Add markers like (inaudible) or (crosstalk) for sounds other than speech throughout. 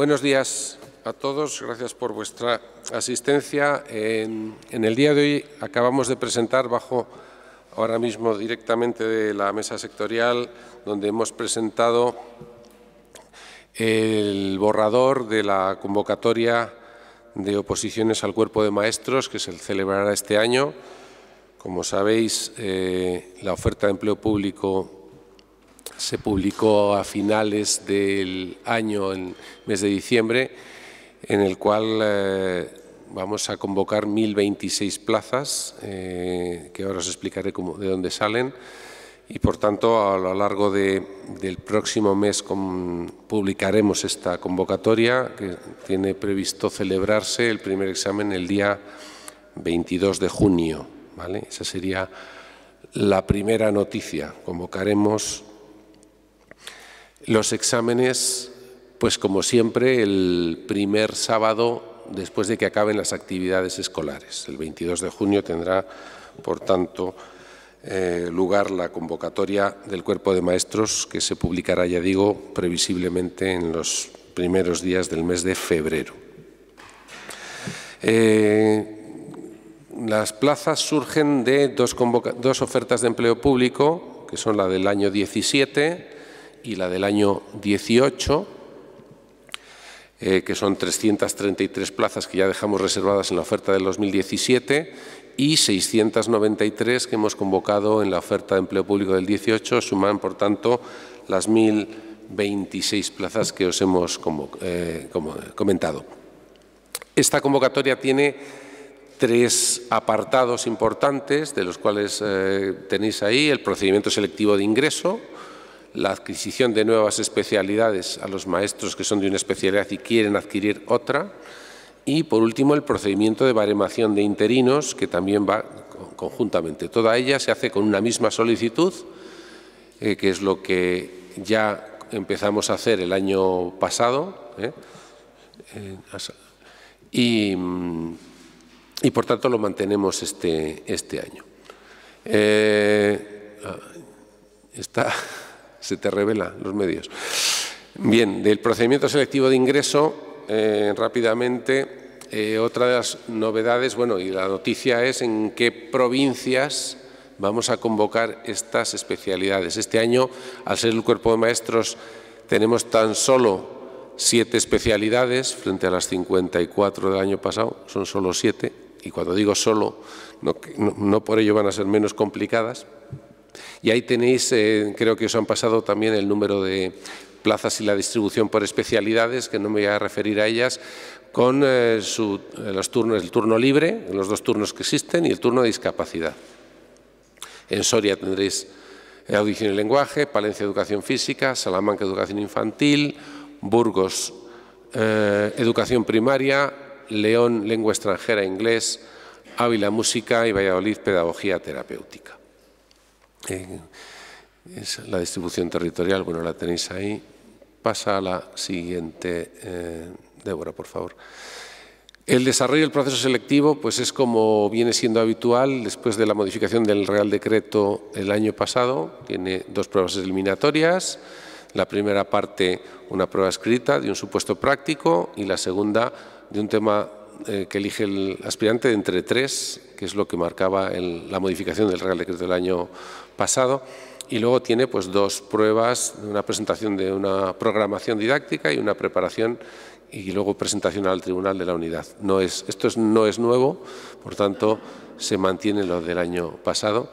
Buenos días a todos. Gracias por vuestra asistencia. En, el día de hoy acabamos de presentar bajo ahora mismo directamente de la mesa sectorial donde hemos presentado el borrador de la convocatoria de oposiciones al cuerpo de maestros que se celebrará este año. Como sabéis, eh, la oferta de empleo público se publicó a finales del año, en mes de diciembre, en el cual eh, vamos a convocar 1.026 plazas, eh, que ahora os explicaré cómo, de dónde salen. Y, por tanto, a lo largo de, del próximo mes publicaremos esta convocatoria, que tiene previsto celebrarse el primer examen el día 22 de junio. ¿vale? Esa sería la primera noticia. Convocaremos los exámenes, pues como siempre, el primer sábado después de que acaben las actividades escolares. El 22 de junio tendrá, por tanto, eh, lugar la convocatoria del cuerpo de maestros que se publicará, ya digo, previsiblemente en los primeros días del mes de febrero. Eh, las plazas surgen de dos, dos, ofertas de empleo público, que son la del año 17 y la del año 18, eh, que son 333 plazas que ya dejamos reservadas en la oferta del 2017 y 693 que hemos convocado en la oferta de empleo público del 18, suman, por tanto, las 1.026 plazas que os hemos eh, comentado. Esta convocatoria tiene tres apartados importantes, de los cuales eh, tenéis ahí el procedimiento selectivo de ingreso, la adquisición de nuevas especialidades a los maestros que son de una especialidad y quieren adquirir otra. Y, por último, el procedimiento de baremación de interinos, que también va conjuntamente. Toda ella se hace con una misma solicitud, eh, que es lo que ya empezamos a hacer el año pasado. ¿eh? Eh, y, mm, y, por tanto, lo mantenemos este, este año. Ah, está. (laughs) se te revela los medios. Bien, del procedimiento selectivo de ingreso, eh, rápidamente, eh, otra de las novedades, bueno, y la noticia es en qué provincias vamos a convocar estas especialidades. Este año, al ser el cuerpo de maestros, tenemos tan solo siete especialidades frente a las 54 del año pasado, son solo siete, y cuando digo solo, no por ello van a ser menos complicadas, y ahí tenéis, eh, creo que os han pasado también el número de plazas y la distribución por especialidades, que no me voy a referir a ellas, con eh, eh, turnos, el turno libre, los dos turnos que existen, y el turno de discapacidad. En Soria tendréis audición y lenguaje, Palencia educación física, Salamanca educación infantil, Burgos educación primaria, León lengua extranjera inglés, Ávila música y Valladolid pedagogía terapéutica es la distribución territorial, bueno, la tenéis ahí. Pasa a la siguiente, eh, Débora, por favor. El desarrollo del proceso selectivo pues es como viene siendo habitual después de la modificación del Real Decreto el año pasado. Tiene dos pruebas eliminatorias. La primera parte, una prueba escrita de un supuesto práctico y la segunda de un tema eh, que elige el aspirante entre tres, que es lo que marcaba la modificación del Real Decreto del año pasado, y luego tiene pues, dos pruebas, una presentación de una programación didáctica y una preparación y luego presentación al Tribunal de la Unidad. No es, esto no es nuevo, por tanto, se mantiene lo del año pasado.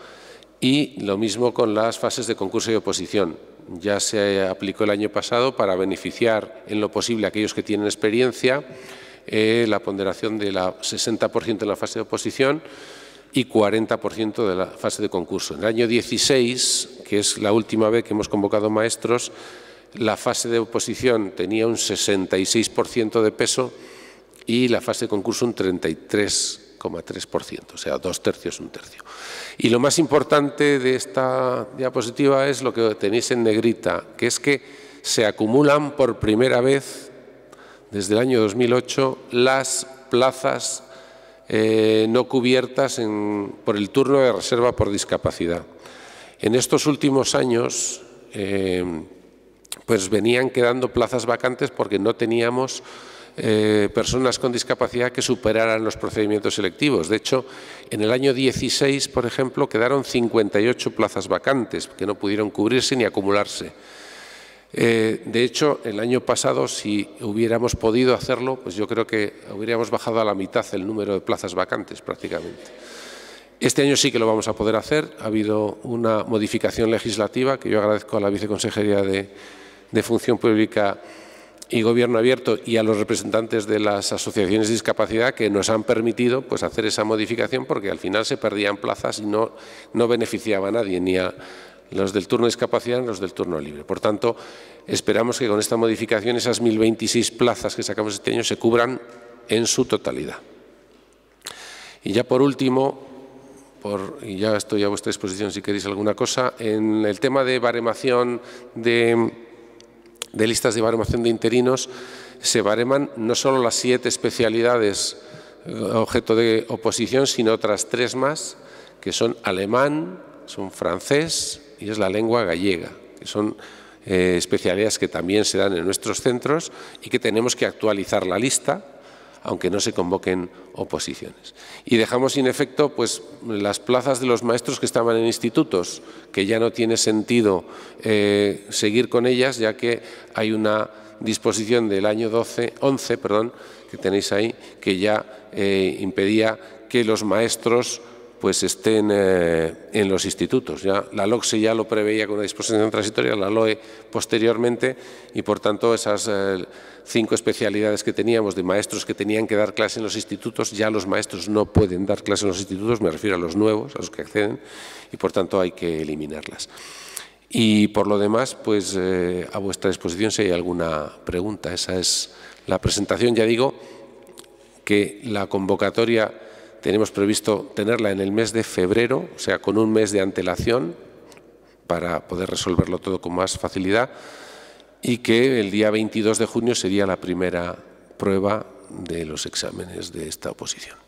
Y lo mismo con las fases de concurso y oposición. Ya se aplicó el año pasado para beneficiar en lo posible a aquellos que tienen experiencia eh, la ponderación de la 60% en la fase de oposición y 40% de la fase de concurso. En el año 16, que es la última vez que hemos convocado maestros, la fase de oposición tenía un 66% de peso y la fase de concurso un 33,3%, o sea, dos tercios, un tercio. Y lo más importante de esta diapositiva es lo que tenéis en negrita, que es que se acumulan por primera vez desde el año 2008 las plazas eh, no cubiertas por el turno de reserva por discapacidad. En estos últimos años eh, pues venían quedando plazas vacantes porque no teníamos eh, personas con discapacidad que superaran los procedimientos selectivos. De hecho, en el año 16, por ejemplo, quedaron 58 plazas vacantes que no pudieron cubrirse ni acumularse. Eh, de hecho, el año pasado, si hubiéramos podido hacerlo, pues yo creo que hubiéramos bajado a la mitad el número de plazas vacantes prácticamente. Este año sí que lo vamos a poder hacer. Ha habido una modificación legislativa que yo agradezco a la Viceconsejería de, Función Pública y Gobierno Abierto y a los representantes de las asociaciones de discapacidad que nos han permitido pues, hacer esa modificación porque al final se perdían plazas y no, no beneficiaba a nadie, ni a, los del turno de discapacidad y los del turno libre. Por tanto, esperamos que con esta modificación esas 1.026 plazas que sacamos este año se cubran en su totalidad. Y ya por último, por, y ya estoy a vuestra disposición si queréis alguna cosa, en el tema de baremación de, de listas de baremación de interinos, se bareman no solo las siete especialidades eh, objeto de oposición, sino otras tres más, que son alemán, son francés, y es la lengua gallega, que son eh, especialidades que también se dan en nuestros centros y que tenemos que actualizar la lista, aunque no se convoquen oposiciones. Y dejamos sin efecto pues, las plazas de los maestros que estaban en institutos, que ya no tiene sentido eh, seguir con ellas, ya que hay una disposición del año 12, 11 perdón, que tenéis ahí, que ya eh, impedía que los maestros pues estén eh, en los institutos. Ya, la LOCSE ya lo preveía con una disposición transitoria, la LOE posteriormente, y por tanto esas eh, cinco especialidades que teníamos de maestros que tenían que dar clase en los institutos, ya los maestros no pueden dar clase en los institutos, me refiero a los nuevos, a los que acceden, y por tanto hay que eliminarlas. Y por lo demás, pues eh, a vuestra disposición si hay alguna pregunta. Esa es la presentación, ya digo, que la convocatoria tenemos previsto tenerla en el mes de febrero, o sea, con un mes de antelación para poder resolverlo todo con más facilidad y que el día 22 de junio sería la primera prueba de los exámenes de esta oposición.